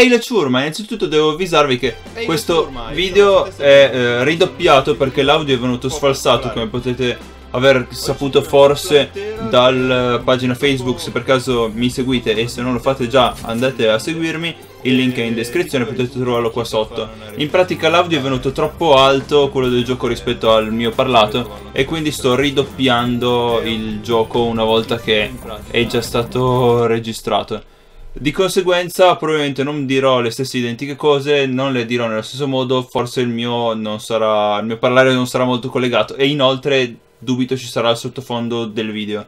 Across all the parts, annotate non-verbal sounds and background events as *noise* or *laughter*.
Ehi la ciurma, innanzitutto devo avvisarvi che Ehi questo ciurma, video è eh, ridoppiato perché l'audio è venuto sfalsato come potete aver saputo forse dalla pagina Facebook se per caso mi seguite e se non lo fate già andate a seguirmi il link è in descrizione potete trovarlo qua sotto in pratica l'audio è venuto troppo alto quello del gioco rispetto al mio parlato e quindi sto ridoppiando il gioco una volta che è già stato registrato di conseguenza probabilmente non dirò le stesse identiche cose, non le dirò nello stesso modo, forse il mio, sarà, il mio parlare non sarà molto collegato e inoltre dubito ci sarà il sottofondo del video.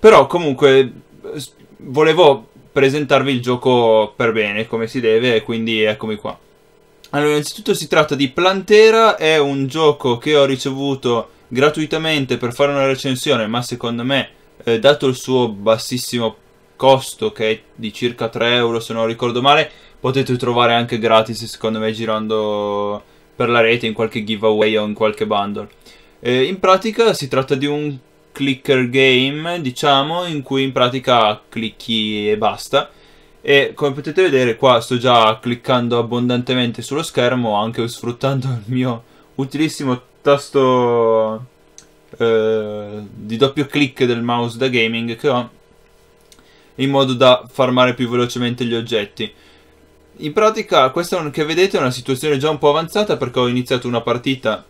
Però comunque volevo presentarvi il gioco per bene, come si deve, quindi eccomi qua. Allora, innanzitutto si tratta di Plantera, è un gioco che ho ricevuto gratuitamente per fare una recensione, ma secondo me, eh, dato il suo bassissimo costo che è di circa 3 euro se non ricordo male potete trovare anche gratis secondo me girando per la rete in qualche giveaway o in qualche bundle eh, in pratica si tratta di un clicker game diciamo in cui in pratica clicchi e basta e come potete vedere qua sto già cliccando abbondantemente sullo schermo anche sfruttando il mio utilissimo tasto eh, di doppio clic del mouse da gaming che ho in modo da farmare più velocemente gli oggetti. In pratica questa che vedete è una situazione già un po' avanzata perché ho iniziato una partita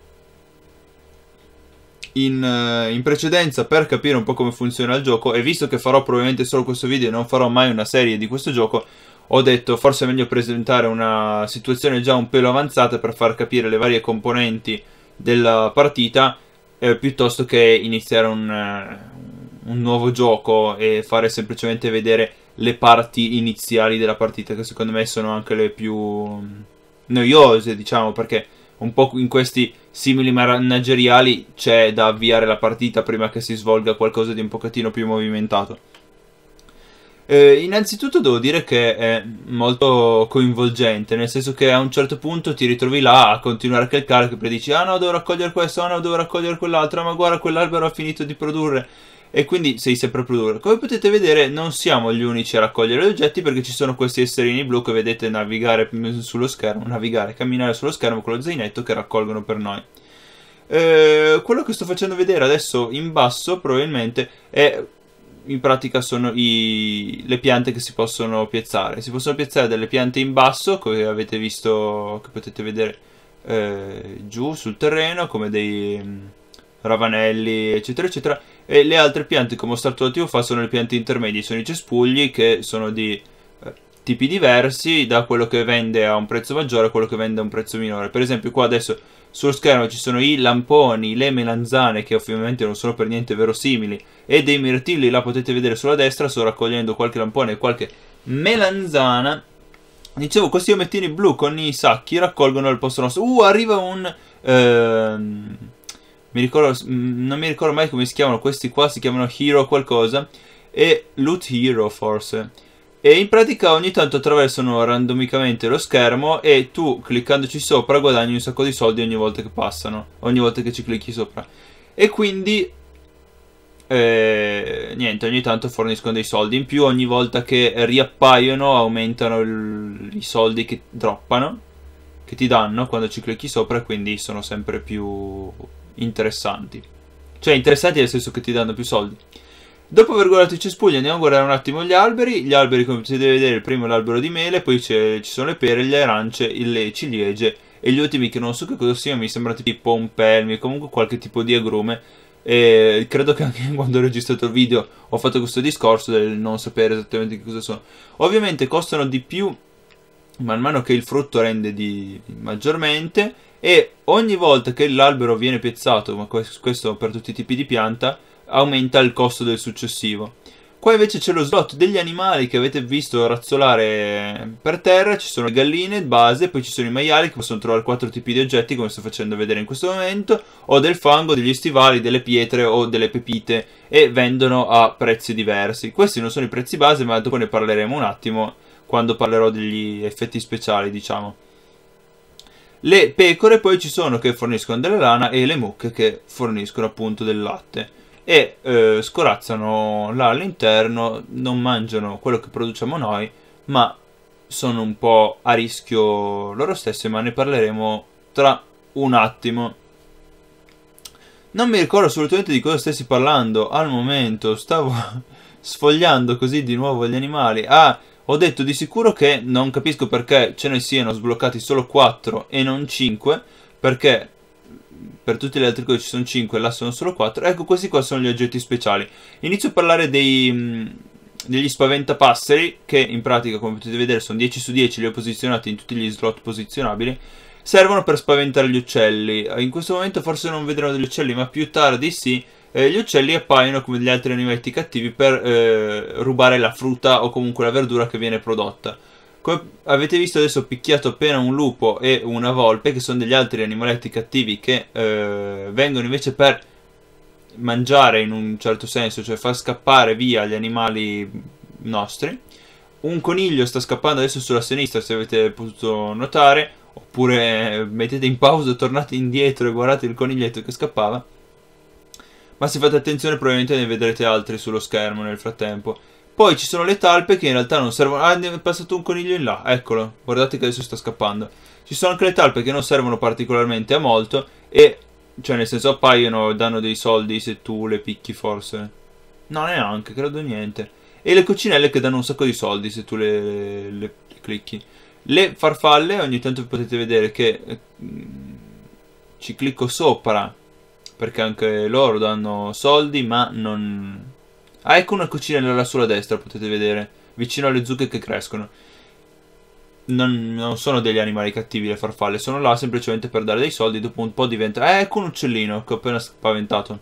in, eh, in, precedenza per capire un po' come funziona il gioco e visto che farò probabilmente solo questo video e non farò mai una serie di questo gioco ho detto forse è meglio presentare una situazione già un pelo avanzata per far capire le varie componenti della partita eh, piuttosto che iniziare un, eh, un nuovo gioco e fare semplicemente vedere le parti iniziali della partita, che secondo me sono anche le più mm, noiose, diciamo, perché un po' in questi simili manageriali c'è da avviare la partita prima che si svolga qualcosa di un pochettino più movimentato. Eh, innanzitutto devo dire che è molto coinvolgente, nel senso che a un certo punto ti ritrovi là a continuare a calcare che dici ah no devo raccogliere questo, ah no devo raccogliere quell'altro, ah, ma guarda quell'albero ha finito di produrre, e quindi sei sempre più duro. Come potete vedere non siamo gli unici a raccogliere gli oggetti perché ci sono questi esserini blu che vedete navigare sullo schermo, navigare, camminare sullo schermo con lo zainetto che raccolgono per noi. Eh, quello che sto facendo vedere adesso in basso probabilmente è in pratica sono i, le piante che si possono piazzare. Si possono piazzare delle piante in basso, come avete visto, che potete vedere eh, giù sul terreno, come dei mm, ravanelli, eccetera, eccetera. E le altre piante, come ho mostrato da fa, sono le piante intermedie, sono i cespugli che sono di eh, tipi diversi, da quello che vende a un prezzo maggiore a quello che vende a un prezzo minore. Per esempio qua adesso sullo schermo ci sono i lamponi, le melanzane, che ovviamente non sono per niente verosimili, e dei mirtilli, la potete vedere sulla destra, sto raccogliendo qualche lampone e qualche melanzana. Dicevo, questi omettini blu con i sacchi raccolgono al posto nostro. Uh, arriva un... Ehm mi ricordo, mm, non mi ricordo mai come si chiamano questi qua, si chiamano Hero qualcosa, e Loot Hero forse. E in pratica ogni tanto attraversano randomicamente lo schermo e tu cliccandoci sopra guadagni un sacco di soldi ogni volta che passano, ogni volta che ci clicchi sopra. E quindi eh, niente, ogni tanto forniscono dei soldi in più, ogni volta che riappaiono aumentano il, i soldi che droppano, che ti danno quando ci clicchi sopra, quindi sono sempre più interessanti. Cioè interessanti nel senso che ti danno più soldi. Dopo aver guardato i cespugli andiamo a guardare un attimo gli alberi. Gli alberi come potete vedere, il primo è l'albero di mele, poi ci sono le pere, le arance, le ciliegie e gli ultimi che non so che cosa siano, mi sembrano tipo pompelmi, comunque qualche tipo di agrume. E credo che anche *laughs* quando ho registrato il video ho fatto questo discorso del non sapere esattamente che cosa sono. Ovviamente costano di più man mano che il frutto rende di maggiormente e ogni volta che l'albero viene piazzato, ma questo per tutti i tipi di pianta, aumenta il costo del successivo. Qua invece c'è lo slot degli animali che avete visto razzolare per terra, ci sono le galline base, poi ci sono i maiali che possono trovare quattro tipi di oggetti come sto facendo vedere in questo momento, o del fango, degli stivali, delle pietre o delle pepite e vendono a prezzi diversi. Questi non sono i prezzi base ma dopo ne parleremo un attimo quando parlerò degli effetti speciali diciamo. Le pecore poi ci sono che forniscono della lana e le mucche che forniscono appunto del latte e eh, scorazzano là all'interno, non mangiano quello che produciamo noi, ma sono un po' a rischio loro stesse, ma ne parleremo tra un attimo. Non mi ricordo assolutamente di cosa stessi parlando al momento, stavo *laughs* sfogliando così di nuovo gli animali. Ah, ho detto di sicuro che non capisco perché ce ne siano sbloccati solo 4 e non 5, perché per tutti gli altri codici ci sono 5, e là sono solo 4. Ecco, questi qua sono gli oggetti speciali. Inizio a parlare dei, mm, degli spaventapasseri, che in pratica, come potete vedere, sono 10 su 10, li ho posizionati in tutti gli slot posizionabili. Servono per spaventare gli uccelli. In questo momento forse non vedremo degli uccelli, ma più tardi sì eh, gli uccelli appaiono come degli altri animali cattivi per eh, rubare la frutta o comunque la verdura che viene prodotta. Come avete visto adesso ho picchiato appena un lupo e una volpe, che sono degli altri animaletti cattivi che eh, vengono invece per mangiare in un certo senso, cioè far scappare via gli animali nostri. Un coniglio sta scappando adesso sulla sinistra, se avete potuto notare, oppure eh, mettete in pausa, tornate indietro e guardate il coniglietto che scappava ma se fate attenzione probabilmente ne vedrete altri sullo schermo nel frattempo. Poi ci sono le talpe che in realtà non servono... Ah, ne è passato un coniglio in là, eccolo, guardate che adesso sta scappando. Ci sono anche le talpe che non servono particolarmente a molto e, cioè nel senso appaiono, danno dei soldi se tu le picchi forse. No, neanche, credo niente. E le coccinelle che danno un sacco di soldi se tu le, le, le clicchi. Le farfalle ogni tanto potete vedere che... Eh, ci clicco sopra perché anche loro danno soldi, ma non... Ah, ecco una cucina là sulla destra, potete vedere, vicino alle zucche che crescono. Non, non, sono degli animali cattivi le farfalle, sono là semplicemente per dare dei soldi, dopo un po' diventa... Ah, ecco un uccellino che ho appena spaventato.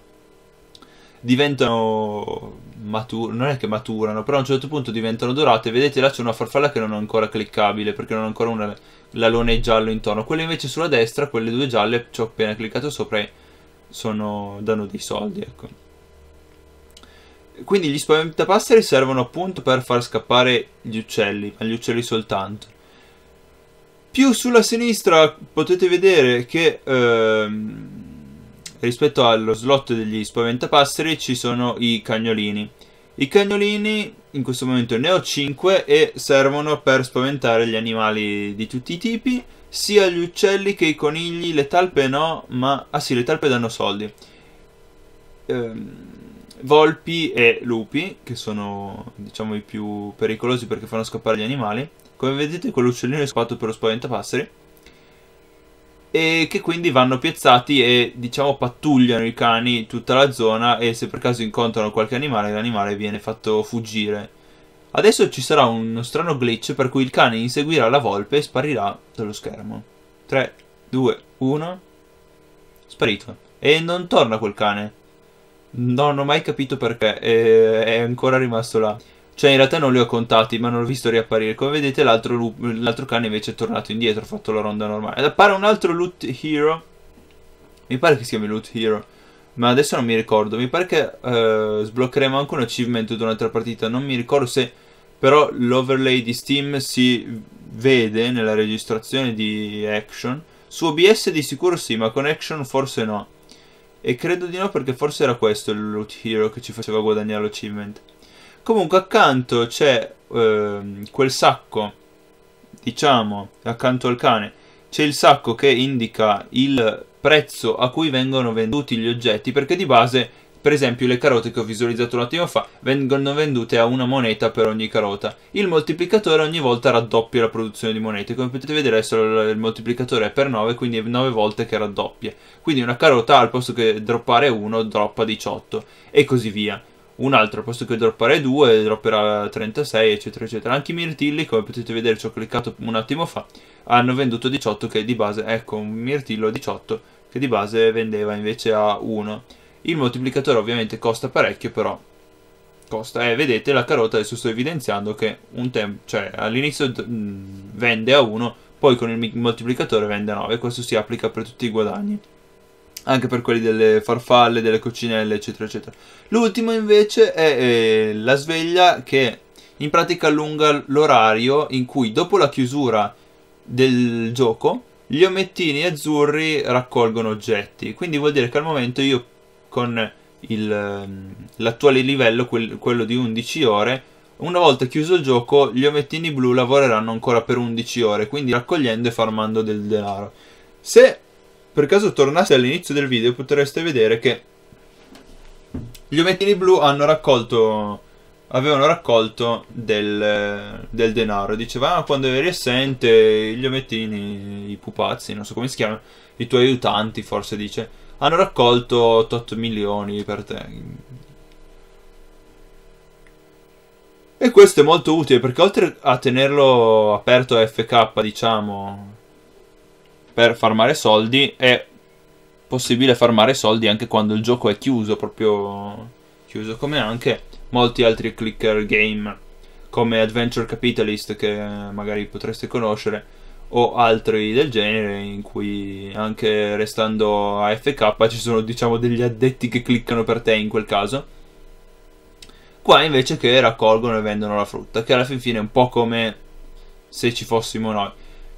Diventano... Matur... non è che maturano, però a un certo punto diventano dorate. Vedete là c'è una farfalla che non è ancora cliccabile, perché non ha ancora un l'alone giallo intorno. Quelle invece sulla destra, quelle due gialle, ci ho appena cliccato sopra e sono, danno dei soldi, ecco. Quindi gli spaventapasseri servono appunto per far scappare gli uccelli, ma gli uccelli soltanto. Più sulla sinistra potete vedere che ehm, rispetto allo slot degli spaventapasseri ci sono i cagnolini. I cagnolini in questo momento ne ho 5 e servono per spaventare gli animali di tutti i tipi sia gli uccelli che i conigli, le talpe no, ma... Ah sì, le talpe danno soldi. Ehm, volpi e lupi, che sono diciamo i più pericolosi perché fanno scappare gli animali. Come vedete quell'uccellino è scappato per lo spaventapasseri. E che quindi vanno piazzati e diciamo pattugliano i cani tutta la zona e se per caso incontrano qualche animale l'animale viene fatto fuggire Adesso ci sarà uno strano glitch per cui il cane inseguirà la volpe e sparirà dallo schermo. 3, 2, 1. Sparito. E non torna quel cane. Non ho mai capito perché. è ancora rimasto là. Cioè in realtà non li ho contati ma non l'ho visto riapparire Come vedete l'altro, cane invece è tornato indietro Ha fatto la ronda normale Ed appare un altro Loot Hero Mi pare che si chiami Loot Hero Ma adesso non mi ricordo Mi pare che eh, sbloccheremo anche un achievement durante la partita Non mi ricordo se però l'overlay di Steam si vede nella registrazione di Action. Su OBS di sicuro sì, ma con Action forse no. E credo di no perché forse era questo il loot hero che ci faceva guadagnare l'achievement. Comunque accanto c'è ehm, quel sacco, diciamo, accanto al cane, c'è il sacco che indica il prezzo a cui vengono venduti gli oggetti perché di base per esempio le carote che ho visualizzato un attimo fa vengono vendute a una moneta per ogni carota. Il moltiplicatore ogni volta raddoppia la produzione di monete. Come potete vedere adesso il moltiplicatore è per 9, quindi è 9 volte che raddoppia. Quindi una carota al posto che droppare 1 droppa 18 e così via un altro al posto che droppare 2 dropperà 36 eccetera eccetera anche i mirtilli come potete vedere ci ho cliccato un attimo fa hanno venduto 18 che di base ecco un mirtillo 18 che di base vendeva invece a 1 il moltiplicatore ovviamente costa parecchio, però costa. Eh, vedete, la carota adesso sto evidenziando che tem- cioè, all'inizio mm, vende a 1, poi con il moltiplicatore vende a 9. Questo si applica per tutti i guadagni. Anche per quelli delle farfalle, delle coccinelle, eccetera, eccetera. L'ultimo invece è eh, la sveglia che in pratica allunga l'orario in cui dopo la chiusura del gioco gli omettini azzurri raccolgono oggetti. Quindi vuol dire che al momento io con il, ehm, l'attuale livello, quel, quello di 11 ore, una volta chiuso il gioco gli omettini blu lavoreranno ancora per 11 ore, quindi raccogliendo e farmando del denaro. Se per caso tornassi all'inizio del video potreste vedere che gli omettini blu hanno raccolto avevano raccolto del, del denaro. Diceva, ah, quando eri assente, gli omettini, i pupazzi, non so come si chiamano, i tuoi aiutanti, forse dice, hanno raccolto 8 milioni per te. E questo è molto utile perché oltre a tenerlo aperto a FK, diciamo, per farmare soldi, è possibile farmare soldi anche quando il gioco è chiuso, proprio chiuso come anche molti altri clicker game come Adventure Capitalist che magari potreste conoscere o altri del genere in cui anche restando a FK ci sono diciamo degli addetti che cliccano per te in quel caso qua invece che raccolgono e vendono la frutta che alla fin fine è un po' come se ci fossimo noi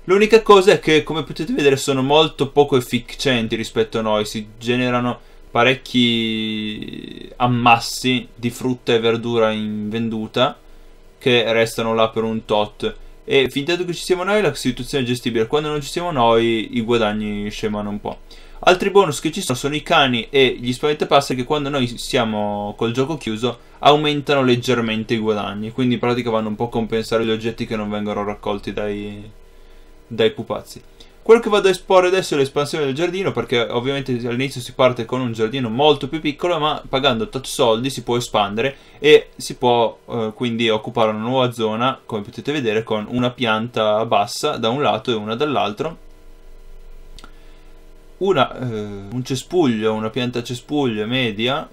l'unica cosa è che come potete vedere sono molto poco efficienti rispetto a noi si generano parecchi ammassi di frutta e verdura in venduta che restano là per un tot e fin tanto che ci siamo noi la situazione è gestibile, quando non ci siamo noi i guadagni scemano un po'. Altri bonus che ci sono sono i cani e gli spaventapasta che quando noi siamo col gioco chiuso aumentano leggermente i guadagni, quindi in pratica vanno un po' a compensare gli oggetti che non vengono raccolti dai, dai pupazzi. Quello che vado a esporre adesso è l'espansione del giardino, perché ovviamente all'inizio si parte con un giardino molto più piccolo, ma pagando tot soldi si può espandere e si può eh, quindi occupare una nuova zona, come potete vedere, con una pianta bassa da un lato e una dall'altro. Una, eh, un cespuglio, una pianta cespuglio media,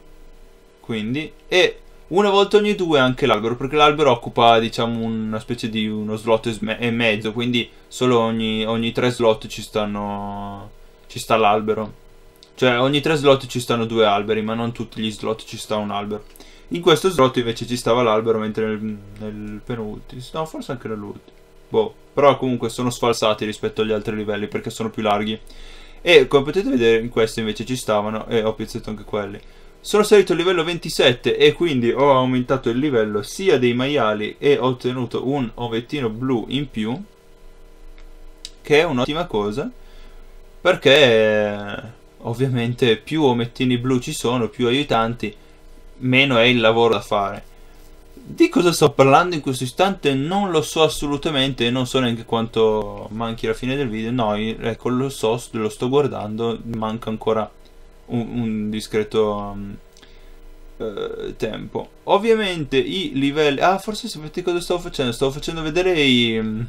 quindi, e una volta ogni due anche l'albero, perché l'albero occupa diciamo una specie di uno slot e mezzo, quindi solo ogni, ogni tre slot ci stanno ci sta l'albero. Cioè ogni tre slot ci stanno due alberi, ma non tutti gli slot ci sta un albero. In questo slot invece ci stava l'albero, mentre nel, nel penultimo, no forse anche nell'ultimo. Boh, però comunque sono sfalsati rispetto agli altri livelli perché sono più larghi. E come potete vedere in questo invece ci stavano, e ho piazzato anche quelli sono salito a livello 27 e quindi ho aumentato il livello sia dei maiali e ho ottenuto un ovettino blu in più, che è un'ottima cosa, perché ovviamente più omettini blu ci sono, più aiutanti, meno è il lavoro da fare. Di cosa sto parlando in questo istante non lo so assolutamente, non so neanche quanto manchi la fine del video, no, ecco lo so, lo sto guardando, manca ancora un, un discreto um, eh, tempo. Ovviamente i livelli... Ah, forse sapete cosa stavo facendo? Stavo facendo vedere i, mm,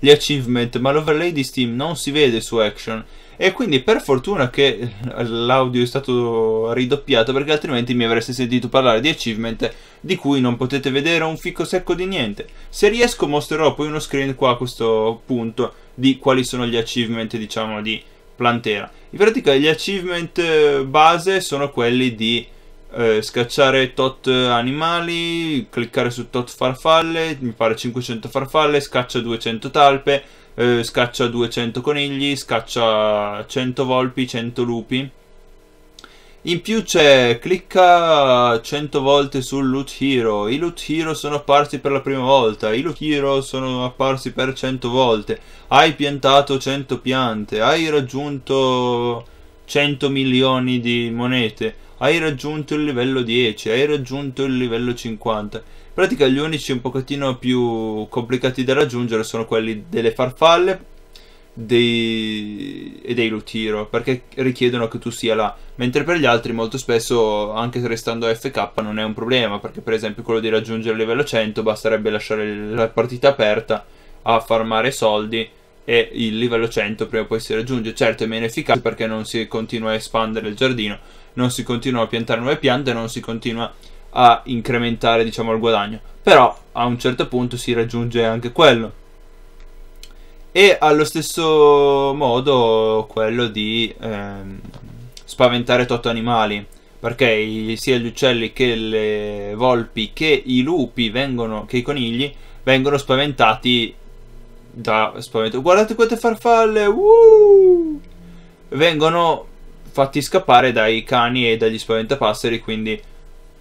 gli achievement, ma l'overlay di Steam non si vede su Action. E quindi per fortuna che l'audio è stato ridoppiato perché altrimenti mi avreste sentito parlare di achievement di cui non potete vedere un fico secco di niente. Se riesco mostrerò poi uno screen qua a questo punto di quali sono gli achievement diciamo di Plantera. In pratica gli achievement eh, base sono quelli di eh, scacciare tot animali, cliccare su tot farfalle, mi pare 500 farfalle, scaccia 200 talpe, eh, scaccia 200 conigli, scaccia 100 volpi, 100 lupi in più c'è clicca 100 volte sul Loot Hero. I Loot Hero sono apparsi per la prima volta. I Loot Hero sono apparsi per 100 volte. Hai piantato 100 piante. Hai raggiunto 100 milioni di monete. Hai raggiunto il livello 10. Hai raggiunto il livello 50. In pratica gli unici un pochettino più complicati da raggiungere sono quelli delle farfalle dei, e dei Lutiro perché richiedono che tu sia là mentre per gli altri molto spesso anche restando FK non è un problema perché per esempio quello di raggiungere il livello 100 basterebbe lasciare la partita aperta a farmare soldi e il livello 100 prima o poi si raggiunge certo è meno efficace perché non si continua a espandere il giardino non si continua a piantare nuove piante non si continua a incrementare diciamo il guadagno però a un certo punto si raggiunge anche quello e allo stesso modo quello di ehm, spaventare tot animali perché sia gli uccelli che le volpi che i lupi vengono, che i conigli vengono spaventati da spavento. Guardate quante farfalle! Uh! Vengono fatti scappare dai cani e dagli spaventapasseri, quindi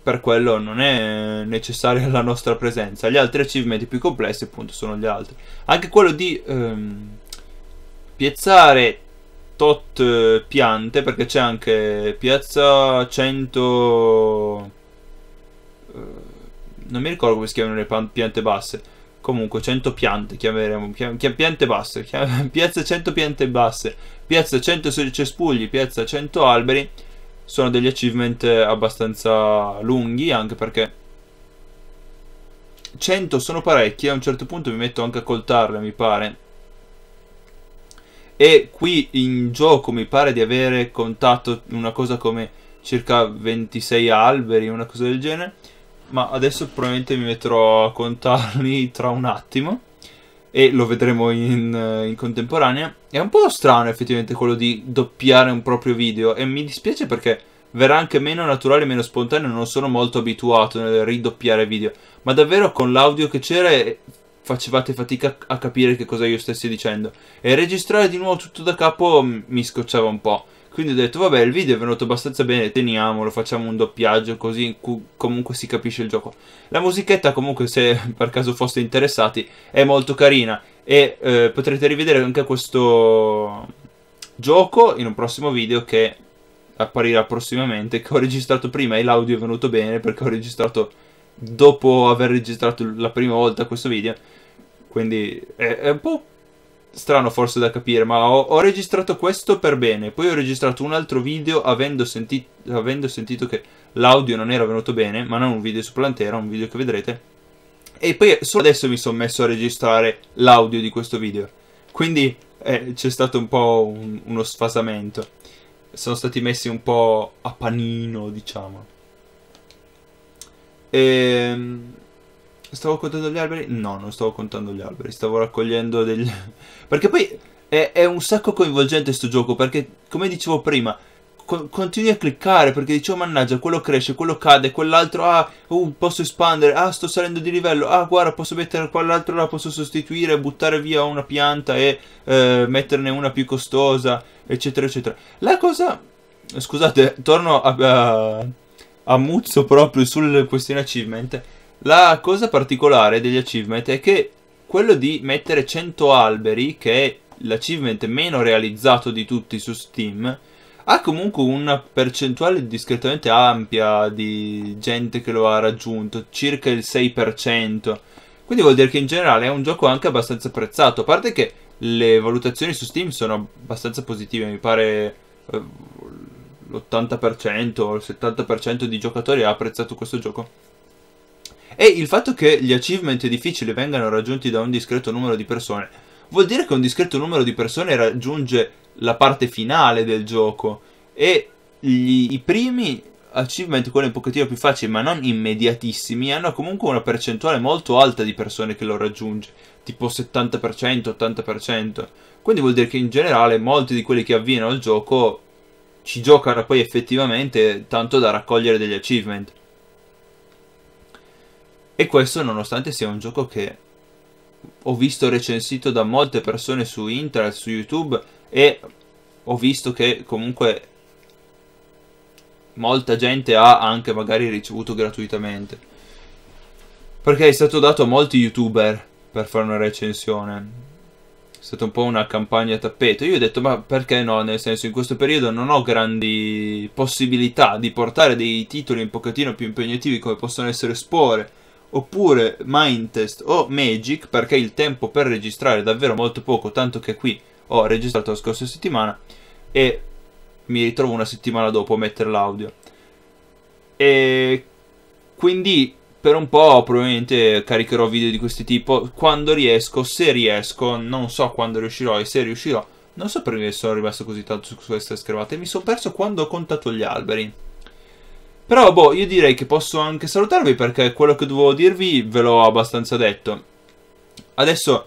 per quello non è necessaria la nostra presenza. Gli altri achievement più complessi appunto sono gli altri. Anche quello di ehm, piazzare tot eh, piante, perché c'è anche piazza 100... Eh, non mi ricordo come si chiamano le piante basse. Comunque 100 piante, chiameremo, *laughs* piante basse, piazza 100 piante basse, piazza 100 cespugli, piazza 100 alberi sono degli achievement abbastanza lunghi, anche perché 100 sono parecchi, a un certo punto mi metto anche a coltarle, mi pare. E qui in gioco mi pare di avere contato una cosa come circa 26 alberi, una cosa del genere ma adesso probabilmente mi metterò a contarli tra un attimo e lo vedremo in, in, contemporanea. È un po' strano effettivamente quello di doppiare un proprio video e mi dispiace perché verrà anche meno naturale, meno spontaneo, non sono molto abituato nel ridoppiare video, ma davvero con l'audio che c'era eh, facevate fatica a capire che cosa io stessi dicendo e registrare di nuovo tutto da capo mm, mi scocciava un po'. Quindi ho detto, vabbè, il video è venuto abbastanza bene, teniamolo, facciamo un doppiaggio così comunque si capisce il gioco. La musichetta comunque, se *laughs* per caso foste interessati, è molto carina e eh, potrete rivedere anche questo gioco in un prossimo video che apparirà prossimamente, che ho registrato prima e l'audio è venuto bene perché ho registrato dopo aver registrato la prima volta questo video. Quindi è, è un po' strano forse da capire, ma ho, ho, registrato questo per bene, poi ho registrato un altro video avendo, senti avendo sentito che l'audio non era venuto bene, ma non un video su Plantera, un video che vedrete. E poi solo adesso mi sono messo a registrare l'audio di questo video. Quindi eh, c'è stato un po' un, uno sfasamento. Sono stati messi un po' a panino, diciamo. Ehm... Stavo contando gli alberi? No, non stavo contando gli alberi, stavo raccogliendo degli... *laughs* perché poi è, è un sacco coinvolgente sto gioco, perché come dicevo prima, co- continui a cliccare, perché dicevo oh, mannaggia, quello cresce, quello cade, quell'altro, ah, uh, posso espandere, ah, sto salendo di livello, ah, guarda, posso mettere quell'altro, la posso sostituire, buttare via una pianta e eh, metterne una più costosa, eccetera, eccetera. La cosa... Scusate, torno a... a a muzzo proprio sulle questioni achievement la cosa particolare degli achievement è che quello di mettere 100 alberi, che è l'achievement meno realizzato di tutti su Steam, ha comunque una percentuale discretamente ampia di gente che lo ha raggiunto, circa il 6%. Quindi vuol dire che in generale è un gioco anche abbastanza apprezzato, a parte che le valutazioni su Steam sono abbastanza positive, mi pare eh, l'80% o il 70% di giocatori ha apprezzato questo gioco. E il fatto che gli achievement difficili vengano raggiunti da un discreto numero di persone vuol dire che un discreto numero di persone raggiunge la parte finale del gioco e gli, i primi achievement, quelli un pochettino più facili ma non immediatissimi, hanno comunque una percentuale molto alta di persone che lo raggiunge, tipo 70%, 80%. Quindi vuol dire che in generale molti di quelli che avviano il gioco ci giocano poi effettivamente tanto da raccogliere degli achievement. E questo nonostante sia un gioco che ho visto recensito da molte persone su internet, su YouTube e ho visto che comunque molta gente ha anche magari ricevuto gratuitamente. Perché è stato dato a molti youtuber per fare una recensione. È stata un po' una campagna a tappeto. Io ho detto, ma perché no? Nel senso, in questo periodo non ho grandi possibilità di portare dei titoli un pochettino più impegnativi come possono essere Spore oppure Mind Test o Magic perché il tempo per registrare è davvero molto poco, tanto che qui ho registrato la scorsa settimana e mi ritrovo una settimana dopo a mettere l'audio. E quindi per un po' probabilmente caricherò video di questo tipo quando riesco, se riesco, non so quando riuscirò e se riuscirò. Non so perché sono rimasto così tanto su queste schermate, mi sono perso quando ho contato gli alberi. Però, boh, io direi che posso anche salutarvi perché quello che dovevo dirvi ve l'ho abbastanza detto. Adesso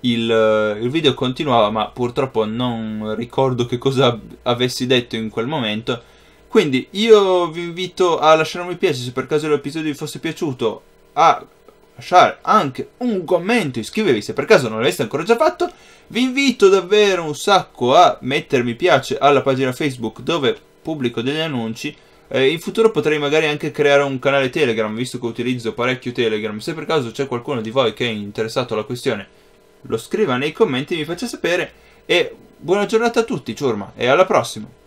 il, il, video continuava, ma purtroppo non ricordo che cosa avessi detto in quel momento. Quindi io vi invito a lasciare un mi piace se per caso l'episodio vi fosse piaciuto, a lasciare anche un commento, iscrivervi se per caso non l'aveste ancora già fatto. Vi invito davvero un sacco a mettermi piace alla pagina Facebook dove pubblico degli annunci eh, in futuro potrei magari anche creare un canale Telegram, visto che utilizzo parecchio Telegram. Se per caso c'è qualcuno di voi che è interessato alla questione, lo scriva nei commenti, mi faccia sapere. E buona giornata a tutti, ciurma, e alla prossima!